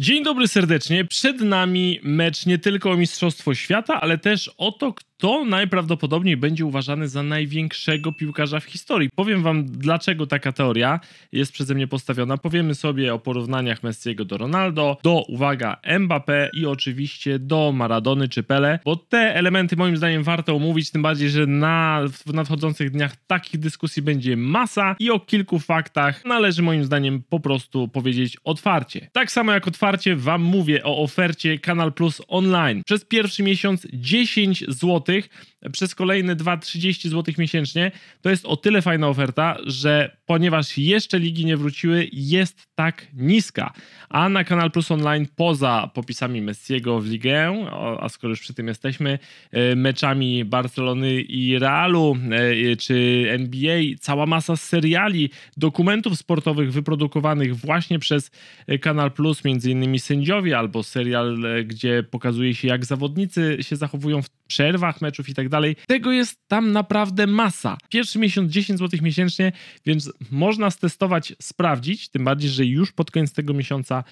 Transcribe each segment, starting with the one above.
Dzień dobry serdecznie. Przed nami mecz nie tylko o Mistrzostwo Świata, ale też o to, to najprawdopodobniej będzie uważany za największego piłkarza w historii. Powiem wam, dlaczego taka teoria jest przeze mnie postawiona. Powiemy sobie o porównaniach Messiego do Ronaldo, do, uwaga, Mbappé i oczywiście do Maradony czy Pele, bo te elementy moim zdaniem warto omówić, tym bardziej, że na, w nadchodzących dniach takich dyskusji będzie masa i o kilku faktach należy moim zdaniem po prostu powiedzieć otwarcie. Tak samo jak otwarcie wam mówię o ofercie Kanal Plus Online. Przez pierwszy miesiąc 10 złotych. złotych przez kolejne 2,30 zł miesięcznie. To jest o tyle fajna oferta, że ponieważ jeszcze ligi nie wróciły, jest tak niska. A na Kanal Plus Online, poza popisami Messiego w Ligę, a skoro już przy tym jesteśmy, e, meczami Barcelony i Realu, e, e, czy NBA, cała masa seriali, dokumentów sportowych wyprodukowanych właśnie przez Kanal Plus, między innymi Sędziowie, albo serial, gdzie pokazuje się, jak zawodnicy się zachowują w przerwach meczów itd. Tak tak dalej. Tego jest tam naprawdę masa. Pierwszy miesiąc 10 zł miesięcznie, więc można stestować, sprawdzić, tym bardziej, że już pod koniec tego miesiąca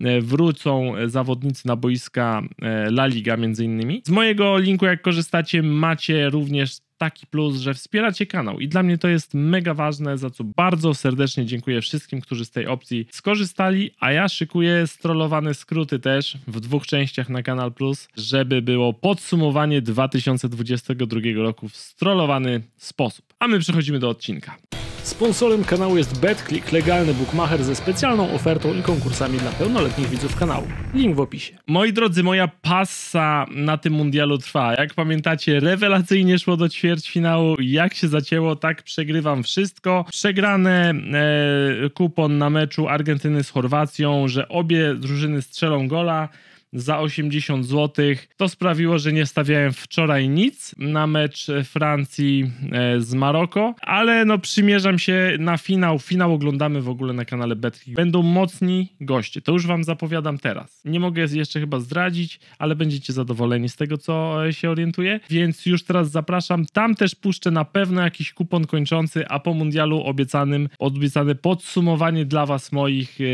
e, wrócą e, zawodnicy na boiska e, La Liga między innymi. Z mojego linku, jak korzystacie, macie również taki plus, że wspieracie kanał i dla mnie to jest mega ważne, za co bardzo serdecznie dziękuję wszystkim, którzy z tej opcji skorzystali, a ja szykuję strollowane skróty też w dwóch częściach na Kanal Plus, żeby było podsumowanie 2022 roku w strollowany sposób. A my przechodzimy do odcinka. Sponsorem kanału jest BetClick, legalny bookmacher ze specjalną ofertą i konkursami dla pełnoletnich widzów kanału. Link w opisie. Moi drodzy, moja pasa na tym mundialu trwa. Jak pamiętacie, rewelacyjnie szło do ćwierćfinału. Jak się zacięło, tak przegrywam wszystko. Przegrane e, kupon na meczu Argentyny z Chorwacją, że obie drużyny strzelą gola za 80 zł. To sprawiło, że nie stawiałem wczoraj nic na mecz Francji e, z Maroko, ale no przymierzam się na finał. Finał oglądamy w ogóle na kanale Betki. Będą mocni goście, to już wam zapowiadam teraz. Nie mogę jeszcze chyba zdradzić, ale będziecie zadowoleni z tego, co e, się orientuję, więc już teraz zapraszam. Tam też puszczę na pewno jakiś kupon kończący, a po mundialu obiecanym, obiecane podsumowanie dla was moich e,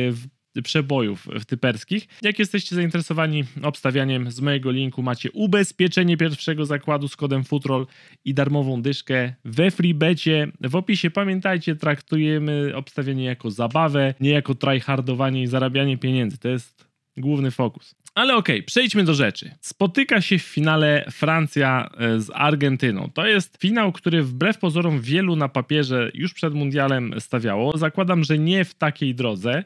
przebojów e, typerskich. Jak jesteście zainteresowani obstawianiem z mojego linku, macie ubezpieczenie pierwszego zakładu z kodem FUTROL i darmową dyszkę we freebecie. W opisie pamiętajcie, traktujemy obstawianie jako zabawę, nie jako tryhardowanie i zarabianie pieniędzy. To jest główny fokus. Ale okej, okay, przejdźmy do rzeczy. Spotyka się w finale Francja e, z Argentyną. To jest finał, który wbrew pozorom wielu na papierze już przed mundialem stawiało. Zakładam, że nie w takiej drodze.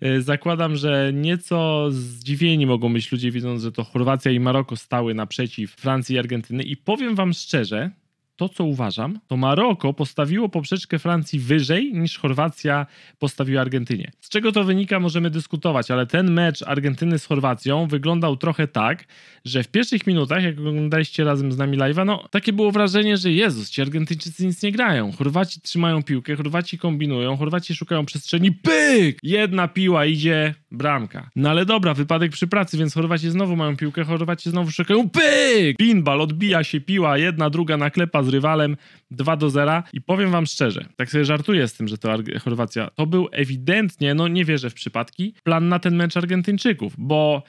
E, zakładam, że nieco zdziwieni mogą być ludzie, widząc, że to Chorwacja i Maroko stały naprzeciw Francji i Argentyny. I powiem wam szczerze, to, co uważam, to Maroko postawiło poprzeczkę Francji wyżej niż Chorwacja postawiła Argentynie. Z czego to wynika, możemy dyskutować, ale ten mecz Argentyny z Chorwacją wyglądał trochę tak, że w pierwszych minutach, jak oglądaliście razem z nami live'a, no takie było wrażenie, że Jezus, ci Argentyńczycy nic nie grają. Chorwaci trzymają piłkę, Chorwaci kombinują, Chorwaci szukają przestrzeni, pyk! Jedna piła idzie bramka. No ale dobra, wypadek przy pracy, więc Chorwaci znowu mają piłkę, Chorwaci znowu szukają, pyk! Pinball, odbija się piła, jedna, druga naklepa z rywalem, 2 do 0 i powiem wam szczerze, tak sobie żartuję z tym, że to Chorwacja, to był ewidentnie, no nie wierzę w przypadki, plan na ten mecz Argentyńczyków, bo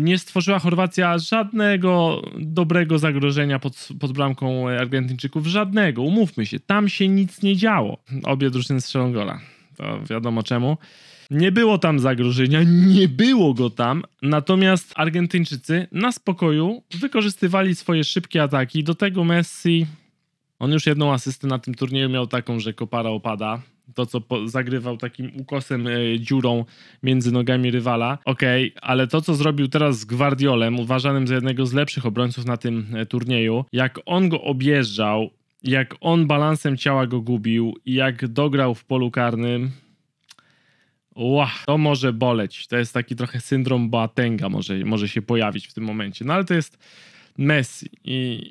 nie stworzyła Chorwacja żadnego dobrego zagrożenia pod, pod bramką Argentyńczyków, żadnego, umówmy się, tam się nic nie działo. Obie drużyny strzelą gola, to wiadomo czemu. Nie było tam zagrożenia, nie było go tam, natomiast Argentyńczycy na spokoju wykorzystywali swoje szybkie ataki. Do tego Messi, on już jedną asystę na tym turnieju miał taką, że kopara opada. To, co zagrywał takim ukosem, yy, dziurą między nogami rywala. Okej, okay, ale to, co zrobił teraz z Gwardiolem, uważanym za jednego z lepszych obrońców na tym e, turnieju, jak on go objeżdżał, jak on balansem ciała go gubił, jak dograł w polu karnym, Ła, to może boleć. To jest taki trochę syndrom Boatenga może, może się pojawić w tym momencie. No ale to jest Messi i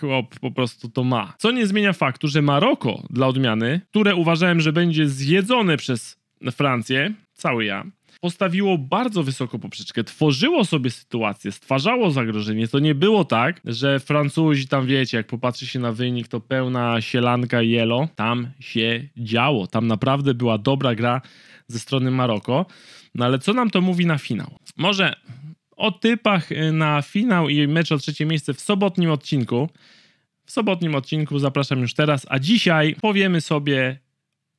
chłop po prostu to ma. Co nie zmienia faktu, że Maroko dla odmiany, które uważałem, że będzie zjedzone przez Francję, cały ja, postawiło bardzo wysoko poprzeczkę, tworzyło sobie sytuację, stwarzało zagrożenie. To nie było tak, że Francuzi tam wiecie, jak popatrzy się na wynik, to pełna sielanka jelo. Tam się działo. Tam naprawdę była dobra gra ze strony Maroko. No ale co nam to mówi na finał? Może o typach y, na finał i mecz o trzecie miejsce w sobotnim odcinku. W sobotnim odcinku zapraszam już teraz, a dzisiaj powiemy sobie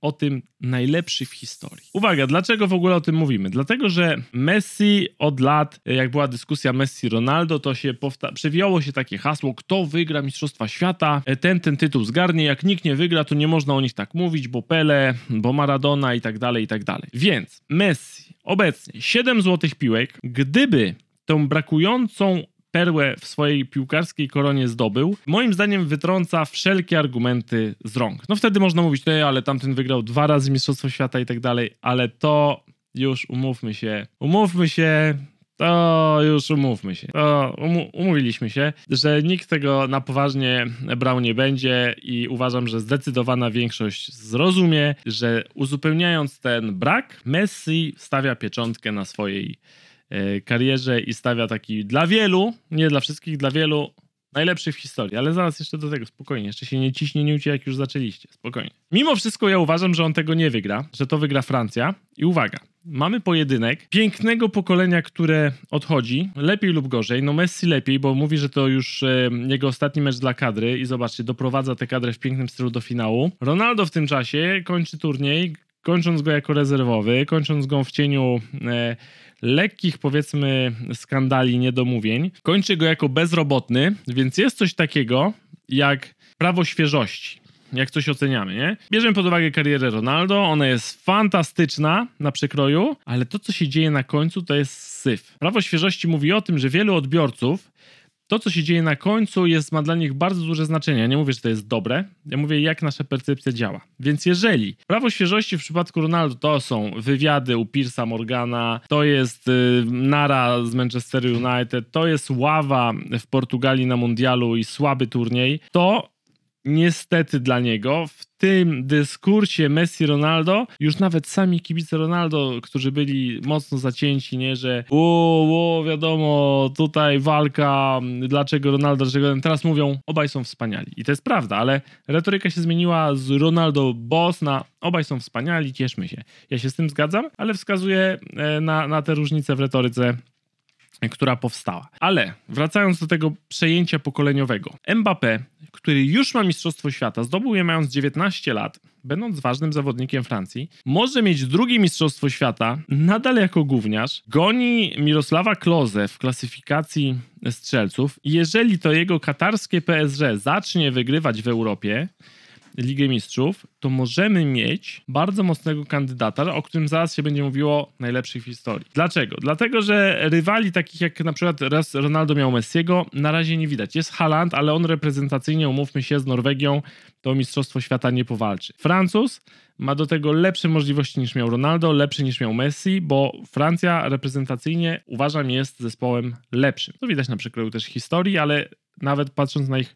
o tym najlepszy w historii. Uwaga, dlaczego w ogóle o tym mówimy? Dlatego, że Messi od lat, jak była dyskusja Messi-Ronaldo, to się powta- przewijało się takie hasło, kto wygra Mistrzostwa Świata, e, ten ten tytuł zgarnie, jak nikt nie wygra, to nie można o nich tak mówić, bo Pele, bo Maradona i tak dalej, i tak dalej. Więc Messi obecnie 7 złotych piłek, gdyby tą brakującą perłę w swojej piłkarskiej koronie zdobył, moim zdaniem wytrąca wszelkie argumenty z rąk. No wtedy można mówić, no ale tamten wygrał dwa razy Mistrzostwo Świata i tak dalej, ale to już umówmy się, umówmy się, to już umówmy się. To um- umówiliśmy się, że nikt tego na poważnie brał nie będzie i uważam, że zdecydowana większość zrozumie, że uzupełniając ten brak, Messi stawia pieczątkę na swojej E, karierze i stawia taki dla wielu, nie dla wszystkich, dla wielu najlepszy w historii, ale zaraz jeszcze do tego, spokojnie, jeszcze się nie ciśnie ucie jak już zaczęliście, spokojnie. Mimo wszystko ja uważam, że on tego nie wygra, że to wygra Francja i uwaga, mamy pojedynek pięknego pokolenia, które odchodzi, lepiej lub gorzej, no Messi lepiej, bo mówi, że to już e, jego ostatni mecz dla kadry i zobaczcie, doprowadza tę kadrę w pięknym stylu do finału. Ronaldo w tym czasie kończy turniej, kończąc go jako rezerwowy, kończąc go w cieniu e, lekkich, powiedzmy, skandali, niedomówień. Kończy go jako bezrobotny, więc jest coś takiego jak prawo świeżości. Jak coś oceniamy, nie? Bierzemy pod uwagę karierę Ronaldo, ona jest fantastyczna na przekroju, ale to, co się dzieje na końcu, to jest syf. Prawo świeżości mówi o tym, że wielu odbiorców to, co się dzieje na końcu, jest, ma dla nich bardzo duże znaczenie. Ja nie mówię, że to jest dobre, ja mówię, jak nasza percepcja działa. Więc jeżeli prawo świeżości w przypadku Ronaldo to są wywiady u Piersa Morgana, to jest y, Nara z Manchester United, to jest ława w Portugalii na Mundialu i słaby turniej, to Niestety dla niego, w tym dyskursie Messi-Ronaldo, już nawet sami kibice Ronaldo, którzy byli mocno zacięci, nie, że o, o, wiadomo, tutaj walka, dlaczego Ronaldo, dlaczego teraz mówią, obaj są wspaniali. I to jest prawda, ale retoryka się zmieniła z Ronaldo boss na obaj są wspaniali, cieszmy się. Ja się z tym zgadzam, ale wskazuję e, na, na te różnice w retoryce która powstała. Ale wracając do tego przejęcia pokoleniowego. Mbappé, który już ma Mistrzostwo Świata, zdobył je mając 19 lat, będąc ważnym zawodnikiem Francji, może mieć drugie Mistrzostwo Świata, nadal jako gówniarz, goni Mirosława Kloze w klasyfikacji strzelców. Jeżeli to jego katarskie PSG zacznie wygrywać w Europie, Ligę Mistrzów, to możemy mieć bardzo mocnego kandydata, o którym zaraz się będzie mówiło najlepszych w historii. Dlaczego? Dlatego, że rywali takich jak na przykład Ronaldo miał Messiego na razie nie widać. Jest Haaland, ale on reprezentacyjnie, umówmy się, z Norwegią to Mistrzostwo Świata nie powalczy. Francuz ma do tego lepsze możliwości niż miał Ronaldo, lepsze niż miał Messi, bo Francja reprezentacyjnie uważam jest zespołem lepszym. To widać na przykład też historii, ale nawet patrząc na ich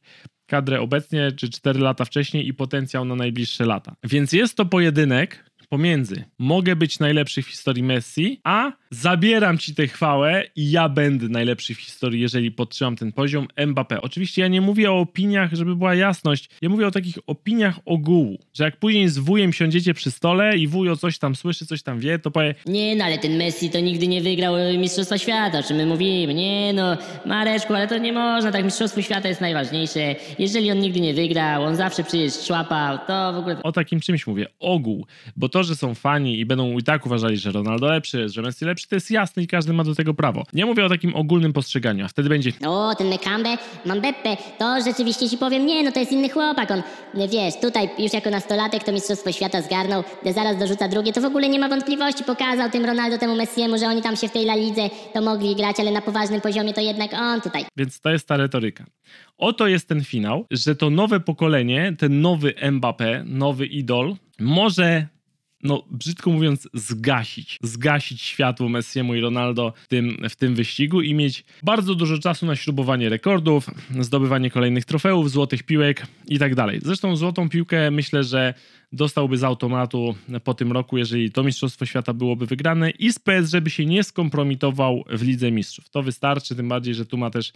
kadrę obecnie, czy 4 lata wcześniej i potencjał na najbliższe lata. Więc jest to pojedynek, pomiędzy. Mogę być najlepszy w historii Messi, a zabieram ci tę chwałę i ja będę najlepszy w historii, jeżeli podtrzymam ten poziom Mbappé. Oczywiście ja nie mówię o opiniach, żeby była jasność. Ja mówię o takich opiniach ogółu, że jak później z wujem siądziecie przy stole i wuj o coś tam słyszy, coś tam wie, to powie Nie no, ale ten Messi to nigdy nie wygrał Mistrzostwa Świata, czy my mówimy? Nie no, Mareczku, ale to nie można, tak Mistrzostwo Świata jest najważniejsze. Jeżeli on nigdy nie wygrał, on zawsze przyjeźdź szłapał, to w ogóle... O takim czymś mówię, ogół, bo to to, że są fani i będą i tak uważali, że Ronaldo lepszy jest, że Messi lepszy, to jest jasne i każdy ma do tego prawo. Nie mówię o takim ogólnym postrzeganiu, a wtedy będzie... O, ten Mekambe, Mambeppe, to rzeczywiście ci powiem, nie, no to jest inny chłopak, on, wiesz, tutaj już jako nastolatek to Mistrzostwo Świata zgarnął, zaraz dorzuca drugie, to w ogóle nie ma wątpliwości, pokazał tym Ronaldo, temu Messiemu, że oni tam się w tej La to mogli grać, ale na poważnym poziomie to jednak on tutaj. Więc to jest ta retoryka. Oto jest ten finał, że to nowe pokolenie, ten nowy Mbappé, nowy idol, może no brzydko mówiąc, zgasić. Zgasić światło Messiemu i Ronaldo w tym, w tym wyścigu i mieć bardzo dużo czasu na śrubowanie rekordów, zdobywanie kolejnych trofeów, złotych piłek, i tak dalej. Zresztą złotą piłkę myślę, że dostałby z automatu po tym roku, jeżeli to Mistrzostwo Świata byłoby wygrane i z PS, żeby się nie skompromitował w Lidze Mistrzów. To wystarczy, tym bardziej, że tu ma też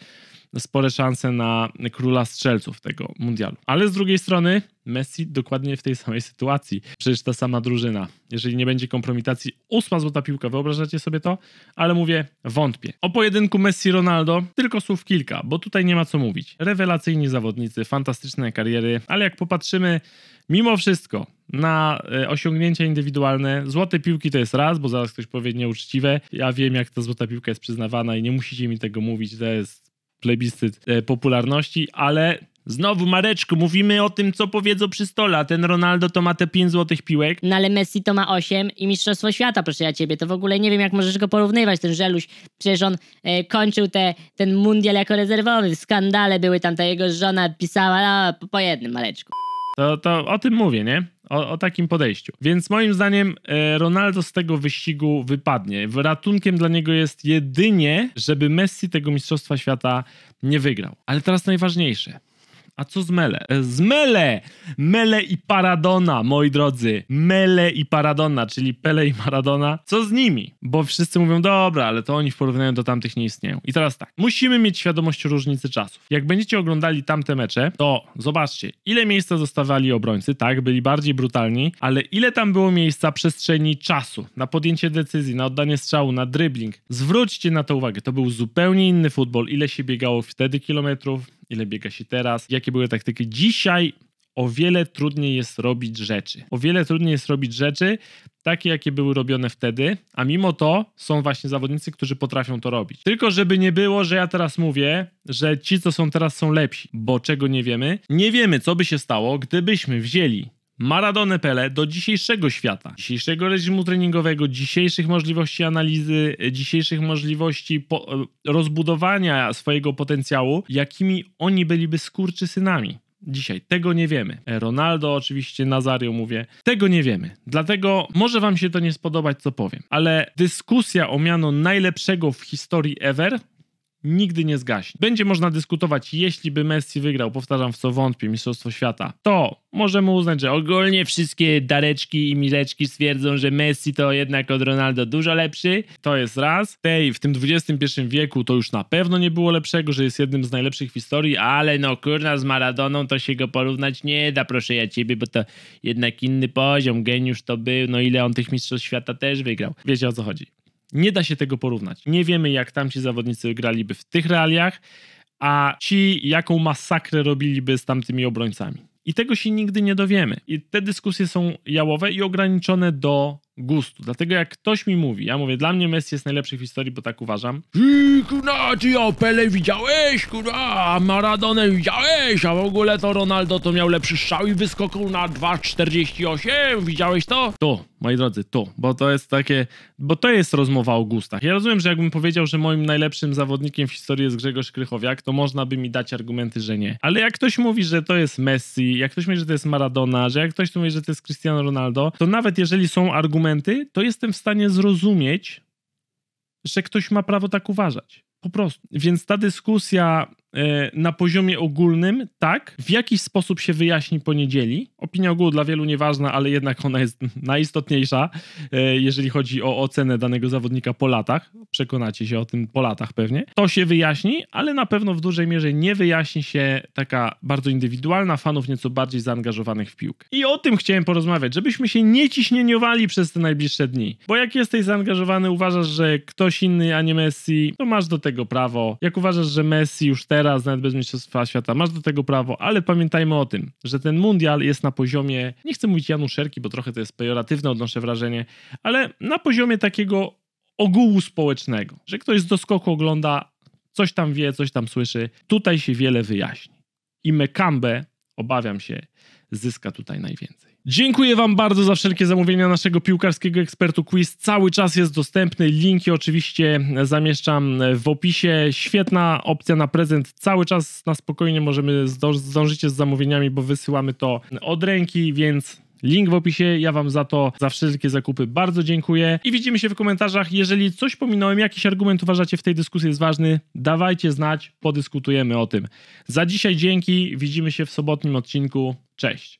spore szanse na króla strzelców tego mundialu. Ale z drugiej strony Messi dokładnie w tej samej sytuacji. Przecież ta sama drużyna. Jeżeli nie będzie kompromitacji, ósma złota piłka, wyobrażacie sobie to? Ale mówię, wątpię. O pojedynku Messi-Ronaldo tylko słów kilka, bo tutaj nie ma co mówić. Rewelacyjni zawodnicy, fantastyczne kariery, kariery, ale jak popatrzymy mimo wszystko na e, osiągnięcia indywidualne. Złote piłki to jest raz, bo zaraz ktoś powie nieuczciwe. Ja wiem, jak ta złota piłka jest przyznawana i nie musicie mi tego mówić, to jest plebiscyt e, popularności, ale Znowu, Mareczku, mówimy o tym, co powiedzą przy stole, a ten Ronaldo to ma te 5 złotych piłek. No ale Messi to ma 8 i Mistrzostwo Świata, proszę ja ciebie. To w ogóle nie wiem, jak możesz go porównywać, ten żeluś. Przecież on e, kończył te, ten mundial jako rezerwowy. Skandale były tam, ta jego żona pisała no, po, jednym, Mareczku. To, to o tym mówię, nie? O, o, takim podejściu. Więc moim zdaniem e, Ronaldo z tego wyścigu wypadnie. Ratunkiem dla niego jest jedynie, żeby Messi tego Mistrzostwa Świata nie wygrał. Ale teraz najważniejsze. A co z Mele? E, z Mele! Mele i Paradona, moi drodzy. Mele i Paradona, czyli Pele i Maradona. Co z nimi? Bo wszyscy mówią, dobra, ale to oni w porównaniu do tamtych nie istnieją. I teraz tak, musimy mieć świadomość różnicy czasów. Jak będziecie oglądali tamte mecze, to zobaczcie, ile miejsca zostawiali obrońcy, tak, byli bardziej brutalni, ale ile tam było miejsca, przestrzeni, czasu na podjęcie decyzji, na oddanie strzału, na dribbling. Zwróćcie na to uwagę, to był zupełnie inny futbol, ile się biegało wtedy kilometrów, ile biega się teraz, jakie były taktyki. Dzisiaj o wiele trudniej jest robić rzeczy. O wiele trudniej jest robić rzeczy takie, jakie były robione wtedy, a mimo to są właśnie zawodnicy, którzy potrafią to robić. Tylko żeby nie było, że ja teraz mówię, że ci, co są teraz, są lepsi, bo czego nie wiemy? Nie wiemy, co by się stało, gdybyśmy wzięli Maradonę Pele do dzisiejszego świata, dzisiejszego reżimu treningowego, dzisiejszych możliwości analizy, dzisiejszych możliwości po, rozbudowania swojego potencjału, jakimi oni byliby skurczysynami. Dzisiaj tego nie wiemy. Ronaldo, oczywiście, Nazario mówię. Tego nie wiemy. Dlatego może Wam się to nie spodobać, co powiem. Ale dyskusja o miano najlepszego w historii ever nigdy nie zgaśnie. Będzie można dyskutować, jeśli by Messi wygrał, powtarzam w co wątpię, Mistrzostwo Świata, to możemy uznać, że ogólnie wszystkie dareczki i mileczki stwierdzą, że Messi to jednak od Ronaldo dużo lepszy. To jest raz. Tej w tym XXI wieku to już na pewno nie było lepszego, że jest jednym z najlepszych w historii, ale no kurna z Maradoną to się go porównać nie da, proszę ja ciebie, bo to jednak inny poziom, geniusz to był, no ile on tych Mistrzostw Świata też wygrał. Wiecie o co chodzi. Nie da się tego porównać. Nie wiemy, jak tamci zawodnicy graliby w tych realiach, a ci, jaką masakrę robiliby z tamtymi obrońcami. I tego się nigdy nie dowiemy. I te dyskusje są jałowe i ograniczone do gustu. Dlatego jak ktoś mi mówi, ja mówię, dla mnie Messi jest najlepszy w historii, bo tak uważam. I kurwa, ty o Pele widziałeś, kurwa, Maradonę widziałeś, a w ogóle to Ronaldo to miał lepszy strzał i wyskoczył na 2,48, widziałeś to? To, moi drodzy, to, bo to jest takie, bo to jest rozmowa o gustach. Ja rozumiem, że jakbym powiedział, że moim najlepszym zawodnikiem w historii jest Grzegorz Krychowiak, to można by mi dać argumenty, że nie. Ale jak ktoś mówi, że to jest Messi, jak ktoś mówi, że to jest Maradona, że jak ktoś mówi, że to jest Cristiano Ronaldo, to nawet jeżeli są argumenty argumenty, to jestem w stanie zrozumieć, że ktoś ma prawo tak uważać. Po prostu. Więc ta dyskusja E, na poziomie ogólnym, tak, w jakiś sposób się wyjaśni po niedzieli. Opinia ogółu dla wielu nieważna, ale jednak ona jest najistotniejsza, e, jeżeli chodzi o ocenę danego zawodnika po latach. Przekonacie się o tym po latach pewnie. To się wyjaśni, ale na pewno w dużej mierze nie wyjaśni się taka bardzo indywidualna fanów nieco bardziej zaangażowanych w piłkę. I o tym chciałem porozmawiać, żebyśmy się nie ciśnieniowali przez te najbliższe dni. Bo jak jesteś zaangażowany, uważasz, że ktoś inny, a nie Messi, to masz do tego prawo. Jak uważasz, że Messi już teraz teraz, nawet bez Mistrzostwa Świata, masz do tego prawo, ale pamiętajmy o tym, że ten mundial jest na poziomie, nie chcę mówić Januszerki, bo trochę to jest pejoratywne, odnoszę wrażenie, ale na poziomie takiego ogółu społecznego, że ktoś z doskoku ogląda, coś tam wie, coś tam słyszy, tutaj się wiele wyjaśni. I Mekambe, obawiam się, zyska tutaj najwięcej. Dziękuję Wam bardzo za wszelkie zamówienia naszego piłkarskiego ekspertu quiz. Cały czas jest dostępny. Linki oczywiście zamieszczam w opisie. Świetna opcja na prezent. Cały czas na spokojnie możemy zdążycie z zamówieniami, bo wysyłamy to od ręki, więc Link w opisie. Ja Wam za to, za wszystkie zakupy bardzo dziękuję. I widzimy się w komentarzach. Jeżeli coś pominąłem, jakiś argument uważacie w tej dyskusji jest ważny, dawajcie znać, podyskutujemy o tym. Za dzisiaj dzięki. Widzimy się w sobotnim odcinku. Cześć.